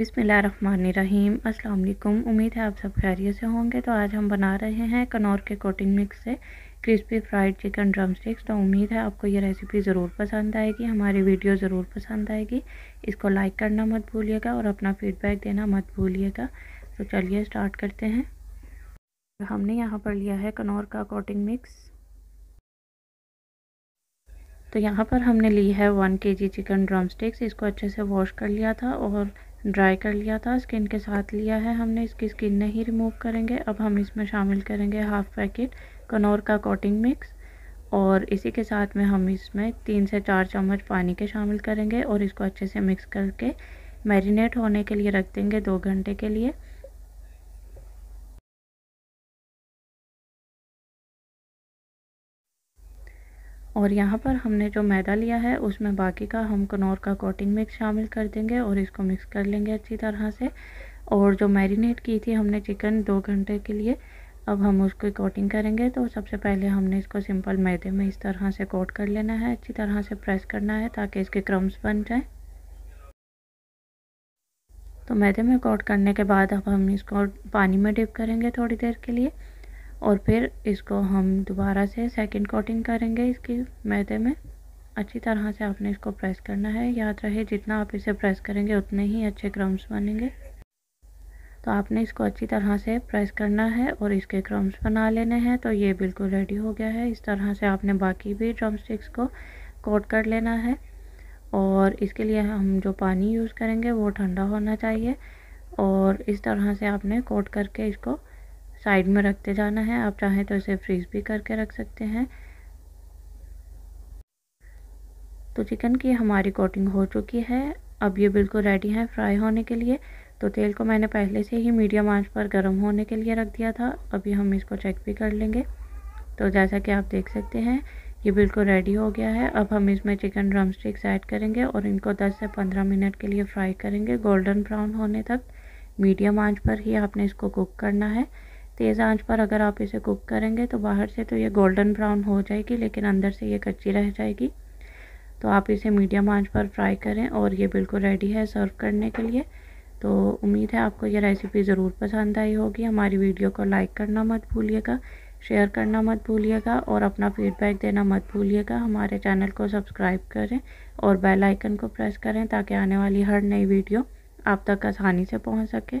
बिसमीम अस्सलाम उम्मीद है आप सब खैरियत से होंगे तो आज हम बना रहे हैं कनौर के कोटिंग मिक्स से crispy fried chicken drumsticks तो उम्मीद है आपको ये रेसिपी ज़रूर पसंद आएगी हमारी वीडियो ज़रूर पसंद आएगी इसको लाइक करना मत भूलिएगा और अपना फीडबैक देना मत भूलिएगा तो चलिए स्टार्ट करते हैं हमने यहाँ पर लिया है कनौर का कोटिंग मिक्स तो यहाँ पर हमने ली है वन के जी चिकन ड्रम स्टिक्स इसको अच्छे से वॉश कर लिया था और ड्राई कर लिया था स्किन के साथ लिया है हमने इसकी स्किन नहीं रिमूव करेंगे अब हम इसमें शामिल करेंगे हाफ़ पैकेट कनौर का कोटिंग मिक्स और इसी के साथ में हम इसमें तीन से चार चम्मच पानी के शामिल करेंगे और इसको अच्छे से मिक्स करके मैरिनेट होने के लिए रख देंगे दो घंटे के लिए और यहाँ पर हमने जो मैदा लिया है उसमें बाकी का हम कनौर का कोटिंग मिक्स शामिल कर देंगे और इसको मिक्स कर लेंगे अच्छी तरह से और जो मैरिनेट की थी हमने चिकन दो घंटे के लिए अब हम उसकी कोटिंग करेंगे तो सबसे पहले हमने इसको सिंपल मैदे में इस तरह से कोट कर लेना है अच्छी तरह से प्रेस करना है ताकि इसके क्रम्स बन जाएं तो मैदे में कोट करने के बाद अब हम इसको पानी में डिप करेंगे थोड़ी देर के लिए और फिर इसको हम दोबारा से सेकंड कोटिंग करेंगे इसकी मैदे में अच्छी तरह से आपने इसको प्रेस करना है याद रहे जितना आप इसे प्रेस करेंगे उतने ही अच्छे क्रम्स बनेंगे तो आपने इसको अच्छी तरह से प्रेस करना है और इसके क्रम्स बना लेने हैं तो ये बिल्कुल रेडी हो गया है इस तरह से आपने बाकी भी ड्रम स्टिक्स को कोट कर लेना है और इसके लिए हम जो पानी यूज़ करेंगे वो ठंडा होना चाहिए और इस तरह से आपने कोट करके इसको साइड में रखते जाना है आप चाहें तो इसे फ्रीज़ भी करके रख सकते हैं तो चिकन की हमारी कोटिंग हो चुकी है अब ये बिल्कुल रेडी है फ्राई होने के लिए तो तेल को मैंने पहले से ही मीडियम आंच पर गर्म होने के लिए रख दिया था अभी हम इसको चेक भी कर लेंगे तो जैसा कि आप देख सकते हैं ये बिल्कुल रेडी हो गया है अब हम इसमें चिकन ड्रम स्टिक्स ऐड करेंगे और इनको 10 से 15 मिनट के लिए फ्राई करेंगे गोल्डन ब्राउन होने तक मीडियम आंच पर ही आपने इसको कुक करना है तेज़ आंच पर अगर आप इसे कुक करेंगे तो बाहर से तो ये गोल्डन ब्राउन हो जाएगी लेकिन अंदर से ये कच्ची रह जाएगी तो आप इसे मीडियम आंच पर फ्राई करें और ये बिल्कुल रेडी है सर्व करने के लिए तो उम्मीद है आपको ये रेसिपी ज़रूर पसंद आई होगी हमारी वीडियो को लाइक करना मत भूलिएगा शेयर करना मत भूलिएगा और अपना फीडबैक देना मत भूलिएगा हमारे चैनल को सब्सक्राइब करें और बेल आइकन को प्रेस करें ताकि आने वाली हर नई वीडियो आप तक आसानी से पहुंच सके